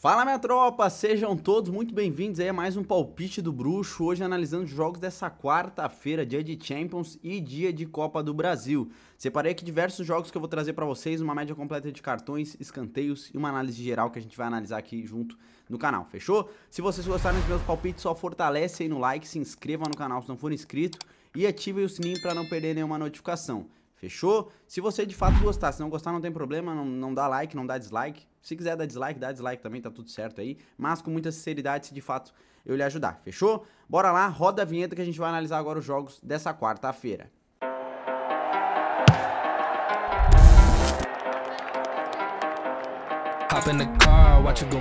Fala minha tropa, sejam todos muito bem-vindos aí a mais um palpite do Bruxo, hoje analisando os jogos dessa quarta-feira, dia de Champions e dia de Copa do Brasil. Separei aqui diversos jogos que eu vou trazer para vocês, uma média completa de cartões, escanteios e uma análise geral que a gente vai analisar aqui junto no canal, fechou? Se vocês gostaram dos meus palpites, só fortalece aí no like, se inscreva no canal se não for inscrito e ative o sininho para não perder nenhuma notificação. Fechou? Se você de fato gostar, se não gostar, não tem problema, não, não dá like, não dá dislike. Se quiser dar dislike, dá dislike também, tá tudo certo aí. Mas com muita sinceridade, se de fato eu lhe ajudar. Fechou? Bora lá, roda a vinheta que a gente vai analisar agora os jogos dessa quarta-feira. Hop in the car, watch it go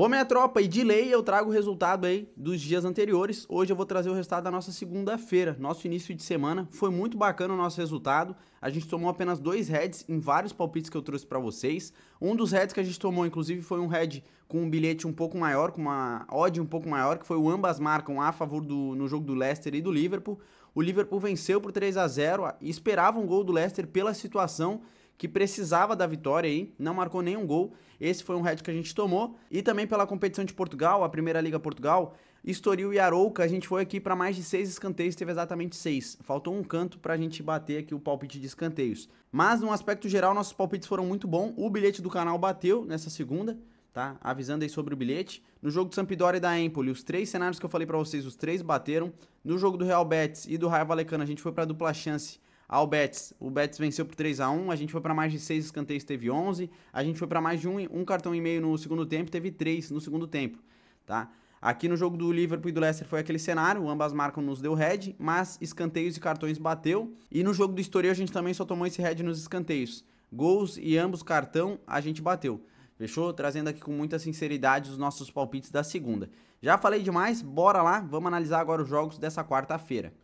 Bom, minha tropa, e de lei eu trago o resultado aí dos dias anteriores. Hoje eu vou trazer o resultado da nossa segunda-feira, nosso início de semana. Foi muito bacana o nosso resultado. A gente tomou apenas dois heads em vários palpites que eu trouxe para vocês. Um dos heads que a gente tomou, inclusive, foi um head com um bilhete um pouco maior, com uma odd um pouco maior, que foi o ambas marcam a favor do no jogo do Leicester e do Liverpool. O Liverpool venceu por 3 a 0 e esperava um gol do Leicester pela situação que precisava da vitória aí, não marcou nenhum gol. Esse foi um head que a gente tomou. E também pela competição de Portugal, a Primeira Liga Portugal, Estoril e Arouca, a gente foi aqui para mais de seis escanteios, teve exatamente seis. Faltou um canto para a gente bater aqui o palpite de escanteios. Mas, no aspecto geral, nossos palpites foram muito bons. O bilhete do canal bateu nessa segunda, tá? Avisando aí sobre o bilhete. No jogo de Sampdoria e da Empoli, os três cenários que eu falei para vocês, os três bateram. No jogo do Real Betis e do Raio Valecano, a gente foi para dupla chance ao Betis. O Betis venceu por 3 a 1 a gente foi para mais de 6 escanteios, teve 11, a gente foi para mais de um, um cartão e meio no segundo tempo, teve 3 no segundo tempo, tá? Aqui no jogo do Liverpool e do Leicester foi aquele cenário, ambas marcam nos deu head, mas escanteios e cartões bateu. E no jogo do Estoril a gente também só tomou esse head nos escanteios. Gols e ambos cartão a gente bateu. Fechou? Trazendo aqui com muita sinceridade os nossos palpites da segunda. Já falei demais, bora lá, vamos analisar agora os jogos dessa quarta-feira.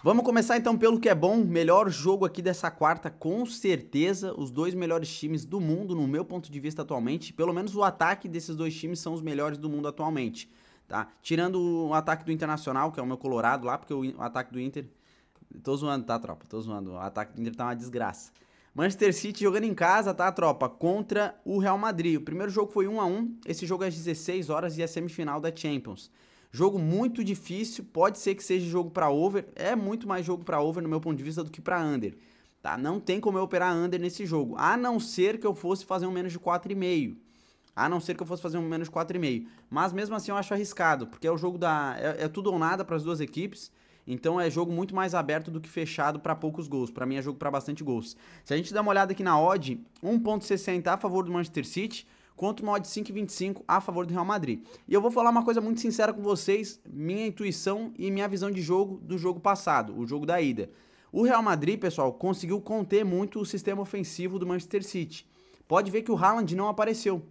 Vamos começar então pelo que é bom, melhor jogo aqui dessa quarta, com certeza, os dois melhores times do mundo, no meu ponto de vista atualmente, pelo menos o ataque desses dois times são os melhores do mundo atualmente, tá? Tirando o ataque do Internacional, que é o meu Colorado lá, porque o ataque do Inter, tô zoando, tá tropa, tô zoando, o ataque do Inter tá uma desgraça. Manchester City jogando em casa, tá tropa, contra o Real Madrid, o primeiro jogo foi 1 a 1 esse jogo é às 16 horas e é semifinal da Champions. Jogo muito difícil, pode ser que seja jogo para over, é muito mais jogo para over no meu ponto de vista do que para under. Tá? Não tem como eu operar under nesse jogo, a não ser que eu fosse fazer um menos de 4,5. A não ser que eu fosse fazer um menos 4,5. Mas mesmo assim eu acho arriscado, porque é o jogo da é, é tudo ou nada para as duas equipes. Então é jogo muito mais aberto do que fechado para poucos gols. Para mim é jogo para bastante gols. Se a gente dá uma olhada aqui na odd, 1.60 a favor do Manchester City, contra uma odd 5,25 a favor do Real Madrid. E eu vou falar uma coisa muito sincera com vocês, minha intuição e minha visão de jogo do jogo passado, o jogo da ida. O Real Madrid, pessoal, conseguiu conter muito o sistema ofensivo do Manchester City. Pode ver que o Haaland não apareceu.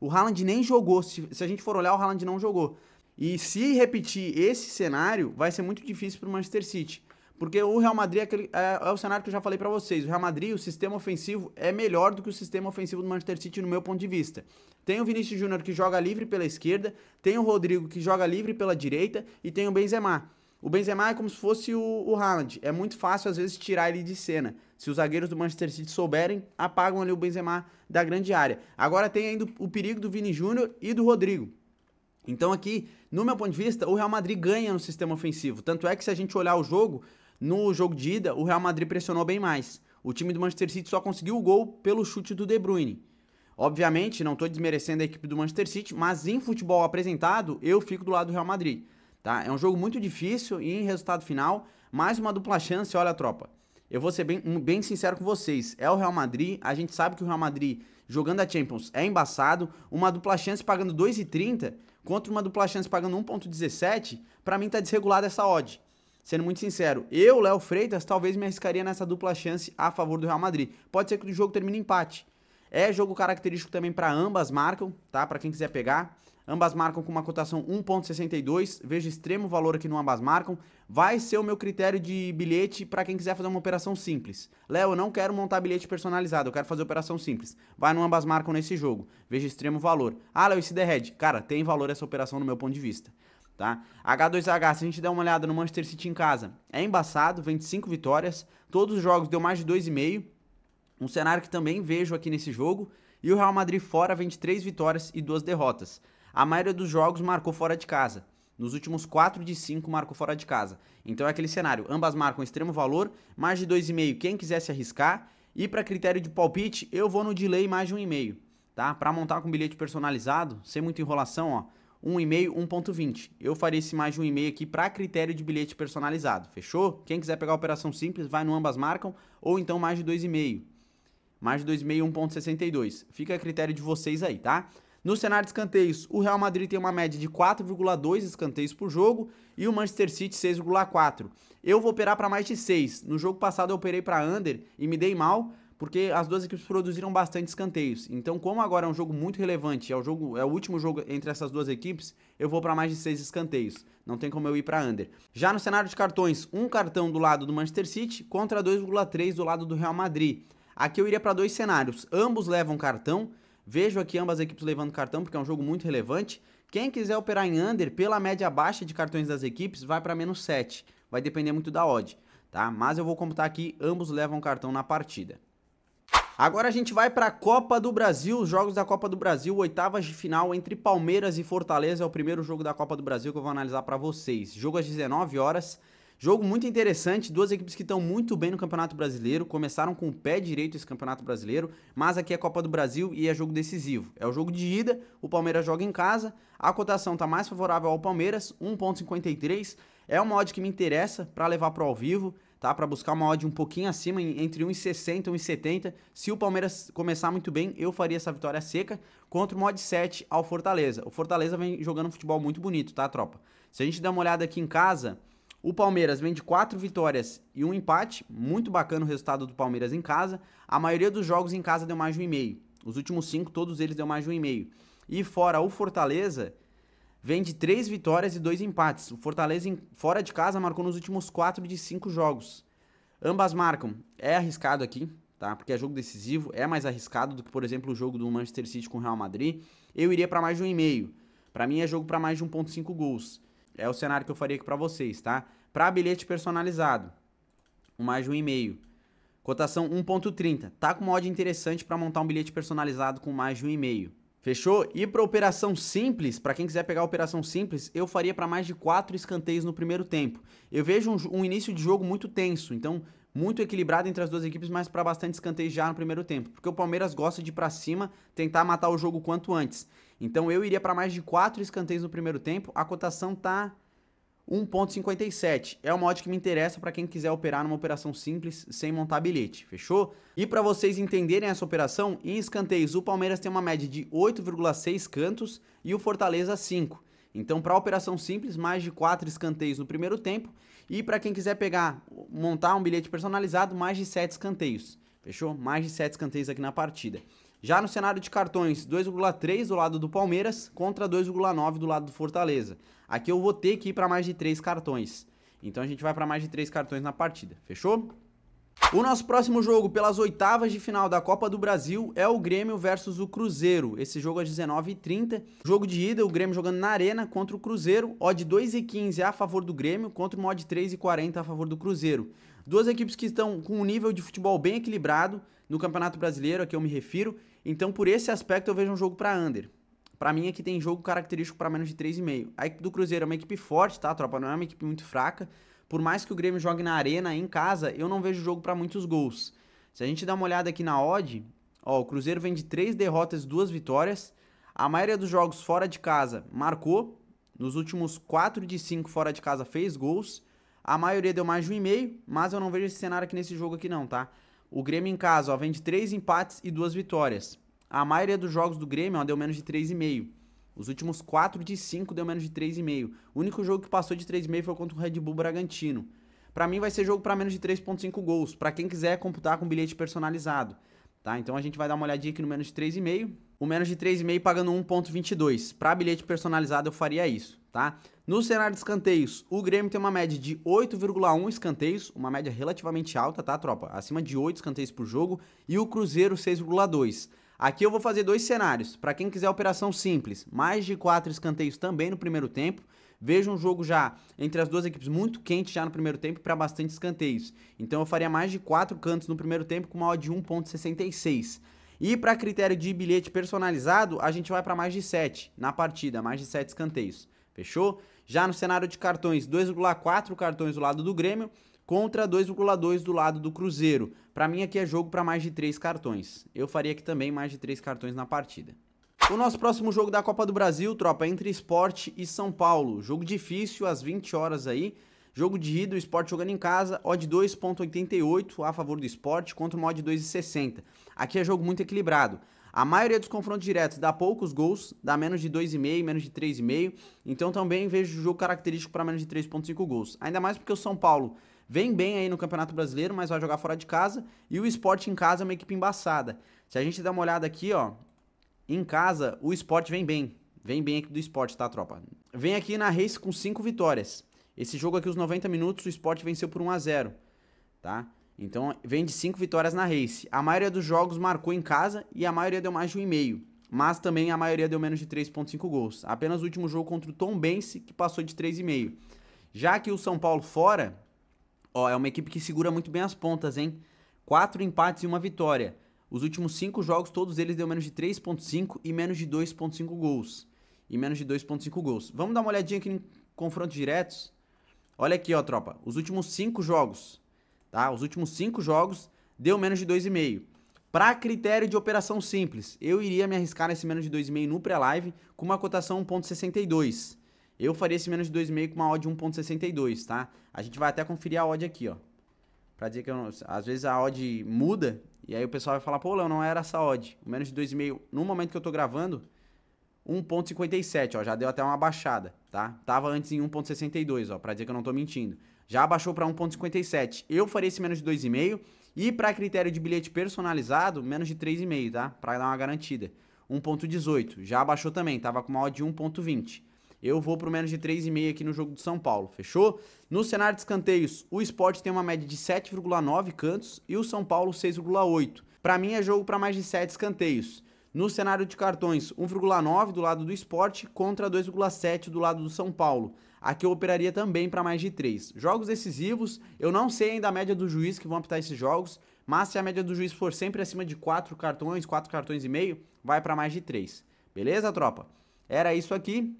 O Haaland nem jogou. Se, se a gente for olhar, o Haaland não jogou. E se repetir esse cenário, vai ser muito difícil para o Manchester City. Porque o Real Madrid é, aquele, é, é o cenário que eu já falei para vocês. O Real Madrid, o sistema ofensivo é melhor do que o sistema ofensivo do Manchester City, no meu ponto de vista. Tem o Vinícius Júnior que joga livre pela esquerda, tem o Rodrigo que joga livre pela direita e tem o Benzema. O Benzema é como se fosse o, o Haaland. É muito fácil, às vezes, tirar ele de cena. Se os zagueiros do Manchester City souberem, apagam ali o Benzema da grande área. Agora tem ainda o perigo do Vini Júnior e do Rodrigo. Então aqui, no meu ponto de vista, o Real Madrid ganha no sistema ofensivo. Tanto é que se a gente olhar o jogo, no jogo de ida, o Real Madrid pressionou bem mais. O time do Manchester City só conseguiu o gol pelo chute do De Bruyne. Obviamente, não estou desmerecendo a equipe do Manchester City, mas em futebol apresentado, eu fico do lado do Real Madrid. Tá? É um jogo muito difícil e em resultado final, mais uma dupla chance, olha tropa. Eu vou ser bem, bem sincero com vocês, é o Real Madrid, a gente sabe que o Real Madrid jogando a Champions é embaçado, uma dupla chance pagando 2,30 contra uma dupla chance pagando 1,17, para mim tá desregulada essa odd. Sendo muito sincero, eu, Léo Freitas, talvez me arriscaria nessa dupla chance a favor do Real Madrid. Pode ser que o jogo termine empate. É jogo característico também para ambas marcam, tá? Para quem quiser pegar. Ambas marcam com uma cotação 1.62. Vejo extremo valor aqui no ambas marcam. Vai ser o meu critério de bilhete para quem quiser fazer uma operação simples. Léo, eu não quero montar bilhete personalizado, eu quero fazer operação simples. Vai no ambas marcam nesse jogo. Vejo extremo valor. Ah, Léo, e se derrede? Cara, tem valor essa operação no meu ponto de vista tá? H2H, se a gente der uma olhada no Manchester City em casa, é embaçado, 25 vitórias, todos os jogos deu mais de 2,5, um cenário que também vejo aqui nesse jogo, e o Real Madrid fora, 23 vitórias e duas derrotas. A maioria dos jogos marcou fora de casa. Nos últimos 4 de 5 marcou fora de casa. Então é aquele cenário, ambas marcam extremo valor, mais de 2,5 quem quiser se arriscar, e para critério de palpite, eu vou no delay mais de 1,5, tá? Para montar com bilhete personalizado, sem muita enrolação, ó, 1,5, 1,20. Eu faria esse mais de 1,5 aqui para critério de bilhete personalizado, fechou? Quem quiser pegar a operação simples, vai no ambas marcam, ou então mais de 2,5. Mais de 2,5, 1,62. Fica a critério de vocês aí, tá? No cenário de escanteios, o Real Madrid tem uma média de 4,2 escanteios por jogo e o Manchester City 6,4. Eu vou operar para mais de 6. No jogo passado eu operei para under e me dei mal, porque as duas equipes produziram bastante escanteios. Então, como agora é um jogo muito relevante, é o jogo, é o último jogo entre essas duas equipes, eu vou para mais de seis escanteios. Não tem como eu ir para under. Já no cenário de cartões, um cartão do lado do Manchester City contra 2,3 do lado do Real Madrid. Aqui eu iria para dois cenários. Ambos levam cartão. Vejo aqui ambas as equipes levando cartão porque é um jogo muito relevante. Quem quiser operar em under pela média baixa de cartões das equipes vai para menos 7. Vai depender muito da odd, tá? Mas eu vou computar aqui, ambos levam cartão na partida. Agora a gente vai para a Copa do Brasil, os jogos da Copa do Brasil, oitavas de final entre Palmeiras e Fortaleza, é o primeiro jogo da Copa do Brasil que eu vou analisar para vocês. Jogo às 19 horas. Jogo muito interessante, duas equipes que estão muito bem no Campeonato Brasileiro, começaram com o pé direito esse Campeonato Brasileiro, mas aqui é Copa do Brasil e é jogo decisivo. É o jogo de ida, o Palmeiras joga em casa, a cotação está mais favorável ao Palmeiras, 1.53, é uma odd que me interessa para levar para o ao vivo tá? Para buscar uma odd um pouquinho acima, entre 1,60 e 1,70. Se o Palmeiras começar muito bem, eu faria essa vitória seca contra o mod 7 ao Fortaleza. O Fortaleza vem jogando um futebol muito bonito, tá, tropa? Se a gente der uma olhada aqui em casa, o Palmeiras vem de 4 vitórias e um empate, muito bacana o resultado do Palmeiras em casa. A maioria dos jogos em casa deu mais de 1,5. Os últimos 5, todos eles deu mais de 1,5. E fora o Fortaleza, vem de três vitórias e dois empates. O Fortaleza, em, fora de casa, marcou nos últimos quatro de cinco jogos. Ambas marcam. É arriscado aqui, tá? Porque é jogo decisivo, é mais arriscado do que, por exemplo, o jogo do Manchester City com o Real Madrid. Eu iria para mais de um e meio. Para mim é jogo para mais de 1.5 gols. É o cenário que eu faria aqui para vocês, tá? Para bilhete personalizado, um mais de um e meio. Cotação 1.30. Tá com uma odd interessante para montar um bilhete personalizado com mais de um e meio. Fechou? E para operação simples, para quem quiser pegar a operação simples, eu faria para mais de quatro escanteios no primeiro tempo. Eu vejo um, um, início de jogo muito tenso, então muito equilibrado entre as duas equipes, mas para bastante escanteio já no primeiro tempo, porque o Palmeiras gosta de ir para cima, tentar matar o jogo quanto antes. Então eu iria para mais de quatro escanteios no primeiro tempo. A cotação tá 1.57. É uma odd que me interessa para quem quiser operar numa operação simples sem montar bilhete, fechou? E para vocês entenderem essa operação, em escanteios o Palmeiras tem uma média de 8,6 cantos e o Fortaleza 5. Então, para operação simples, mais de 4 escanteios no primeiro tempo e para quem quiser pegar, montar um bilhete personalizado, mais de 7 escanteios. Fechou? Mais de 7 escanteios aqui na partida. Já no cenário de cartões, 2,3 do lado do Palmeiras contra 2,9 do lado do Fortaleza. Aqui eu vou ter que ir para mais de 3 cartões. Então a gente vai para mais de 3 cartões na partida, fechou? O nosso próximo jogo pelas oitavas de final da Copa do Brasil é o Grêmio versus o Cruzeiro. Esse jogo às 19h30. Jogo de ida, o Grêmio jogando na Arena contra o Cruzeiro. Odd 15 a favor do Grêmio contra 3 odd 40 a favor do Cruzeiro. Duas equipes que estão com um nível de futebol bem equilibrado no Campeonato Brasileiro, a que eu me refiro. Então, por esse aspecto, eu vejo um jogo para under. Para mim, aqui tem jogo característico para menos de 3,5. A equipe do Cruzeiro é uma equipe forte, tá, tropa? Não é uma equipe muito fraca por mais que o Grêmio jogue na arena, em casa, eu não vejo jogo para muitos gols. Se a gente dá uma olhada aqui na odd, ó, o Cruzeiro vem de três derrotas e duas vitórias. A maioria dos jogos fora de casa marcou. Nos últimos quatro de cinco fora de casa fez gols. A maioria deu mais de um e meio, mas eu não vejo esse cenário aqui nesse jogo aqui não, tá? O Grêmio em casa, ó, vem de três empates e duas vitórias. A maioria dos jogos do Grêmio, ó, deu menos de três e meio. Os últimos 4 de 5 deu menos de 3,5. O único jogo que passou de 3,5 foi contra o Red Bull Bragantino. Para mim vai ser jogo para menos de 3.5 gols, para quem quiser computar com bilhete personalizado, tá? Então a gente vai dar uma olhadinha aqui no menos de 3,5. O menos de 3,5 pagando 1.22. Para bilhete personalizado eu faria isso, tá? No cenário de escanteios, o Grêmio tem uma média de 8,1 escanteios, uma média relativamente alta, tá, tropa? Acima de 8 escanteios por jogo, e o Cruzeiro 6,2. Aqui eu vou fazer dois cenários. Para quem quiser operação simples, mais de quatro escanteios também no primeiro tempo. Veja um jogo já entre as duas equipes muito quente já no primeiro tempo para bastante escanteios. Então eu faria mais de quatro cantos no primeiro tempo com uma odd de 1.66. E para critério de bilhete personalizado, a gente vai para mais de 7 na partida, mais de 7 escanteios. Fechou? Já no cenário de cartões, 2,4 cartões do lado do Grêmio contra 2,2 do lado do Cruzeiro. Para mim aqui é jogo para mais de 3 cartões. Eu faria aqui também mais de 3 cartões na partida. O nosso próximo jogo da Copa do Brasil, tropa, é entre Esporte e São Paulo. Jogo difícil, às 20 horas aí. Jogo de ida, o Esporte jogando em casa, odd 2.88 a favor do Esporte contra uma odd 2.60. Aqui é jogo muito equilibrado. A maioria dos confrontos diretos dá poucos gols, dá menos de 2,5, menos de 3,5. Então também vejo o jogo característico para menos de 3,5 gols. Ainda mais porque o São Paulo vem bem aí no Campeonato Brasileiro, mas vai jogar fora de casa. E o esporte em casa é uma equipe embaçada. Se a gente der uma olhada aqui, ó, em casa o esporte vem bem. Vem bem aqui do esporte, tá, tropa? Vem aqui na race com 5 vitórias. Esse jogo aqui, os 90 minutos, o esporte venceu por 1 a 0 tá? Então vem de 5 vitórias na race. A maioria dos jogos marcou em casa e a maioria deu mais de 1,5. Mas também a maioria deu menos de 3,5 gols. Apenas o último jogo contra o Tom Bense, que passou de 3,5. Já que o São Paulo fora, Ó, é uma equipe que segura muito bem as pontas, hein? Quatro empates e uma vitória. Os últimos cinco jogos, todos eles deu menos de 3.5 e menos de 2.5 gols. E menos de 2.5 gols. Vamos dar uma olhadinha aqui em confrontos diretos? Olha aqui, ó, tropa. Os últimos cinco jogos, tá? Os últimos cinco jogos deu menos de 2,5. Para critério de operação simples, eu iria me arriscar nesse menos de 2,5 no pré-live com uma cotação 1.62. Eu faria esse menos de 2,5 com uma odd de 1.62, tá? A gente vai até conferir a odd aqui, ó. Pra dizer que não... às vezes a odd muda e aí o pessoal vai falar, pô, Léo, não era essa odd. O menos de 2,5, no momento que eu tô gravando, 1.57, ó, já deu até uma baixada, tá? Tava antes em 1.62, ó, pra dizer que eu não tô mentindo. Já abaixou para 1.57. Eu faria esse menos de 2,5 e para critério de bilhete personalizado, menos de 3,5, tá? Para dar uma garantida. 1.18, já abaixou também, tava com uma odd de 1.20. Eu vou pro menos de 3,5 aqui no jogo do São Paulo, fechou? No cenário de escanteios, o esporte tem uma média de 7,9 cantos e o São Paulo 6,8. Para mim é jogo para mais de 7 escanteios. No cenário de cartões, 1,9 do lado do esporte contra 2,7 do lado do São Paulo. Aqui eu operaria também para mais de 3. Jogos decisivos, eu não sei ainda a média do juiz que vão apitar esses jogos, mas se a média do juiz for sempre acima de 4 cartões, 4 cartões e meio, vai para mais de 3. Beleza, tropa? Era isso aqui.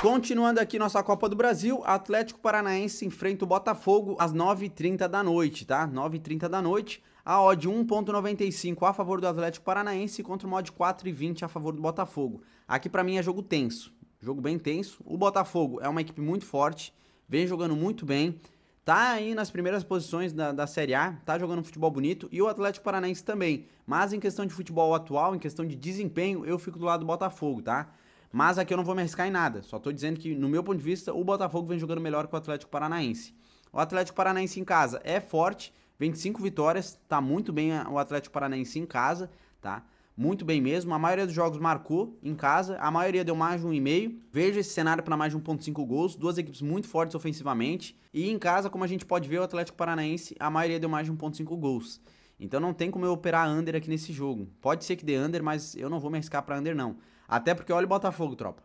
Continuando aqui nossa Copa do Brasil, Atlético Paranaense enfrenta o Botafogo às 9h30 da noite, tá? 9h30 da noite, a odd 1.95 a favor do Atlético Paranaense contra o mod 4,20 a favor do Botafogo. Aqui para mim é jogo tenso, jogo bem tenso. O Botafogo é uma equipe muito forte, vem jogando muito bem, tá aí nas primeiras posições da, da Série A, tá jogando um futebol bonito, e o Atlético Paranaense também. Mas em questão de futebol atual, em questão de desempenho, eu fico do lado do Botafogo, tá? Mas aqui eu não vou me arriscar em nada. Só tô dizendo que, no meu ponto de vista, o Botafogo vem jogando melhor que o Atlético Paranaense. O Atlético Paranaense em casa é forte, 25 vitórias, tá muito bem o Atlético Paranaense em casa, tá? Muito bem mesmo. A maioria dos jogos marcou em casa, a maioria deu mais de 1,5. Veja esse cenário para mais de 1,5 gols. Duas equipes muito fortes ofensivamente. E em casa, como a gente pode ver, o Atlético Paranaense, a maioria deu mais de 1,5 gols. Então não tem como eu operar under aqui nesse jogo. Pode ser que dê under, mas eu não vou me arriscar para under não. Até porque olha o Botafogo, tropa.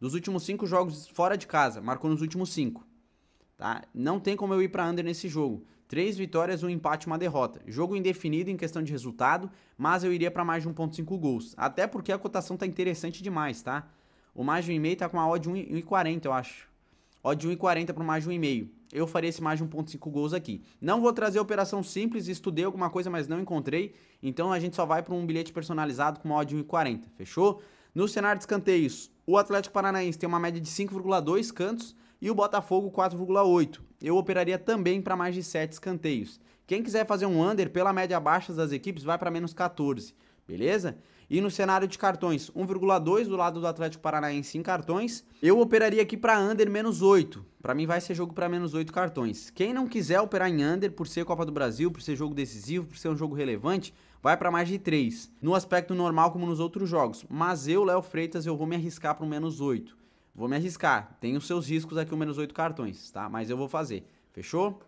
Dos últimos cinco jogos fora de casa, marcou nos últimos cinco. Tá? Não tem como eu ir para under nesse jogo. Três vitórias, um empate, uma derrota. Jogo indefinido em questão de resultado, mas eu iria para mais de 1.5 gols. Até porque a cotação tá interessante demais, tá? O mais de 1,5 tá com uma odd de 1,40, eu acho. Odd de 1,40 para mais de 1,5. Eu faria esse mais de 1.5 gols aqui. Não vou trazer operação simples, estudei alguma coisa, mas não encontrei. Então a gente só vai para um bilhete personalizado com uma odd de 1,40, fechou? No cenário de escanteios, o Atlético Paranaense tem uma média de 5,2 cantos e o Botafogo 4,8. Eu operaria também para mais de 7 escanteios. Quem quiser fazer um under pela média abaixo das equipes vai para menos 14, beleza? E no cenário de cartões, 1,2 do lado do Atlético Paranaense em cartões. Eu operaria aqui para under menos 8. Para mim vai ser jogo para menos 8 cartões. Quem não quiser operar em under por ser Copa do Brasil, por ser jogo decisivo, por ser um jogo relevante, vai para mais de 3, no aspecto normal como nos outros jogos. Mas eu, Léo Freitas, eu vou me arriscar para um menos 8. Vou me arriscar, tem os seus riscos aqui o menos 8 cartões, tá? Mas eu vou fazer, fechou?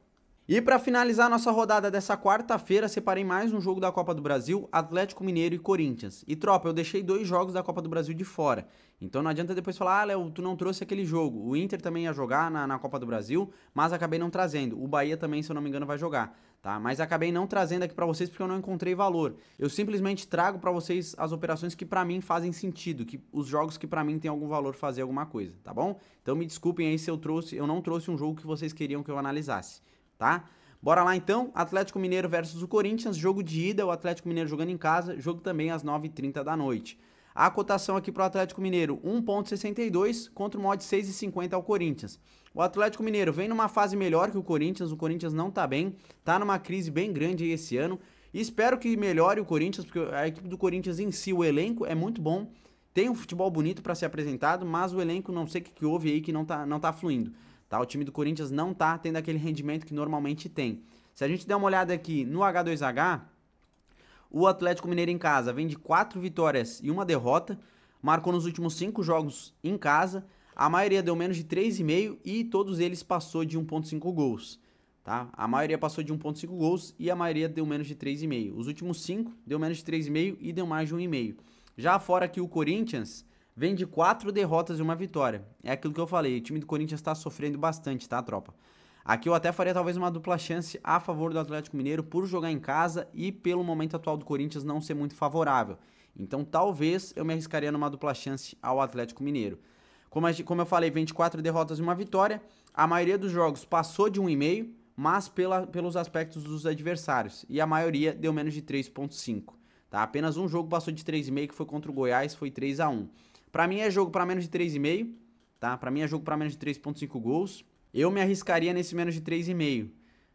E para finalizar nossa rodada dessa quarta-feira, separei mais um jogo da Copa do Brasil, Atlético Mineiro e Corinthians. E tropa, eu deixei dois jogos da Copa do Brasil de fora. Então não adianta depois falar, ah, Léo, tu não trouxe aquele jogo. O Inter também ia jogar na, na Copa do Brasil, mas acabei não trazendo. O Bahia também, se eu não me engano, vai jogar. Tá? Mas acabei não trazendo aqui para vocês porque eu não encontrei valor. Eu simplesmente trago para vocês as operações que para mim fazem sentido, que os jogos que para mim tem algum valor fazer alguma coisa, tá bom? Então me desculpem aí se eu trouxe, eu não trouxe um jogo que vocês queriam que eu analisasse tá? Bora lá então, Atlético Mineiro versus o Corinthians, jogo de ida, o Atlético Mineiro jogando em casa, jogo também às 9h30 da noite. A cotação aqui para o Atlético Mineiro, 1.62 contra o mod 6,50 ao Corinthians. O Atlético Mineiro vem numa fase melhor que o Corinthians, o Corinthians não tá bem, tá numa crise bem grande aí esse ano. E espero que melhore o Corinthians, porque a equipe do Corinthians em si, o elenco é muito bom, tem um futebol bonito para ser apresentado, mas o elenco não sei o que, que houve aí que não tá, não tá fluindo. Tá? O time do Corinthians não tá tendo aquele rendimento que normalmente tem. Se a gente der uma olhada aqui no H2H, o Atlético Mineiro em casa vem de 4 vitórias e uma derrota, marcou nos últimos 5 jogos em casa, a maioria deu menos de 3,5 e todos eles passou de 1.5 gols. Tá? A maioria passou de 1.5 gols e a maioria deu menos de 3,5. Os últimos 5 deu menos de 3,5 e deu mais de 1,5. Já fora que o Corinthians vem de quatro derrotas e uma vitória. É aquilo que eu falei, o time do Corinthians está sofrendo bastante, tá, tropa? Aqui eu até faria talvez uma dupla chance a favor do Atlético Mineiro por jogar em casa e pelo momento atual do Corinthians não ser muito favorável. Então talvez eu me arriscaria numa dupla chance ao Atlético Mineiro. Como, como eu falei, 24 derrotas e uma vitória. A maioria dos jogos passou de 1,5, mas pela, pelos aspectos dos adversários. E a maioria deu menos de 3,5. Tá? Apenas um jogo passou de 3,5, que foi contra o Goiás, foi 3 a 1 para mim é jogo para menos de 3,5, tá? Para mim é jogo para menos de 3.5 gols. Eu me arriscaria nesse menos de 3,5.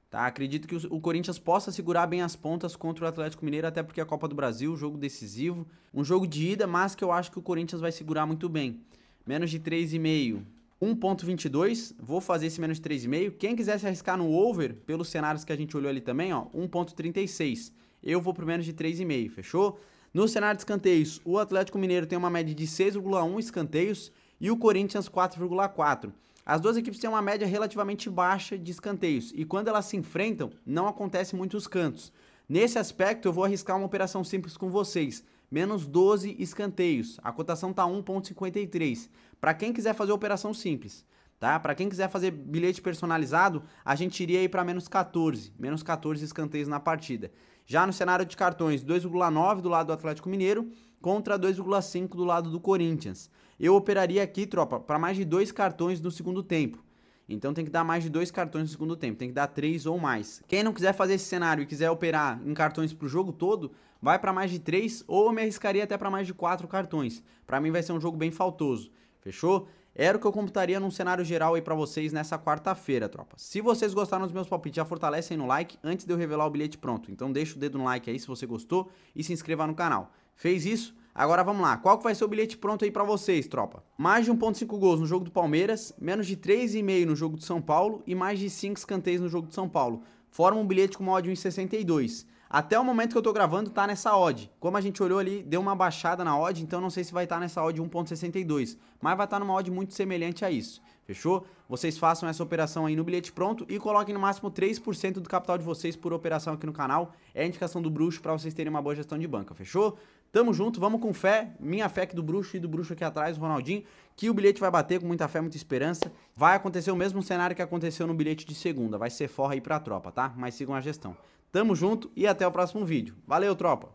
Tá? Acredito que o Corinthians possa segurar bem as pontas contra o Atlético Mineiro, até porque é a Copa do Brasil, jogo decisivo, um jogo de ida, mas que eu acho que o Corinthians vai segurar muito bem. Menos de 3,5, 1.22, vou fazer esse menos de 3,5. Quem quiser se arriscar no over, pelos cenários que a gente olhou ali também, ó, 1.36. Eu vou pro menos de 3,5, fechou? No cenário de escanteios, o Atlético Mineiro tem uma média de 6,1 escanteios e o Corinthians 4,4. As duas equipes têm uma média relativamente baixa de escanteios e quando elas se enfrentam, não acontece muitos cantos. Nesse aspecto, eu vou arriscar uma operação simples com vocês. Menos 12 escanteios. A cotação está 1.53. Para quem quiser fazer operação simples, tá? Para quem quiser fazer bilhete personalizado, a gente iria ir para menos 14, menos 14 escanteios na partida. Já no cenário de cartões, 2,9 do lado do Atlético Mineiro contra 2,5 do lado do Corinthians. Eu operaria aqui, tropa, para mais de dois cartões no segundo tempo. Então tem que dar mais de dois cartões no segundo tempo, tem que dar três ou mais. Quem não quiser fazer esse cenário e quiser operar em cartões para o jogo todo, vai para mais de três ou me arriscaria até para mais de quatro cartões. Para mim vai ser um jogo bem faltoso, fechou? Era o que eu computaria num cenário geral aí para vocês nessa quarta-feira, tropa. Se vocês gostaram dos meus palpites, já fortalecem no like antes de eu revelar o bilhete pronto. Então deixa o dedo no like aí se você gostou e se inscreva no canal. Fez isso? Agora vamos lá. Qual que vai ser o bilhete pronto aí para vocês, tropa? Mais de 1.5 gols no jogo do Palmeiras, menos de 3,5 no jogo do São Paulo e mais de 5 escanteios no jogo do São Paulo. Forma um bilhete com uma 1,62. Até o momento que eu tô gravando, tá nessa odd. Como a gente olhou ali, deu uma baixada na odd, então não sei se vai estar tá nessa odd 1.62, mas vai estar tá numa odd muito semelhante a isso. Fechou? Vocês façam essa operação aí no bilhete pronto e coloquem no máximo 3% do capital de vocês por operação aqui no canal. É a indicação do bruxo para vocês terem uma boa gestão de banca, fechou? Tamo junto, vamos com fé, minha fé é que do bruxo e do bruxo aqui atrás, o Ronaldinho, que o bilhete vai bater com muita fé, muita esperança. Vai acontecer o mesmo cenário que aconteceu no bilhete de segunda, vai ser forra aí pra tropa, tá? Mas sigam a gestão. Tamo junto e até o próximo vídeo. Valeu, tropa!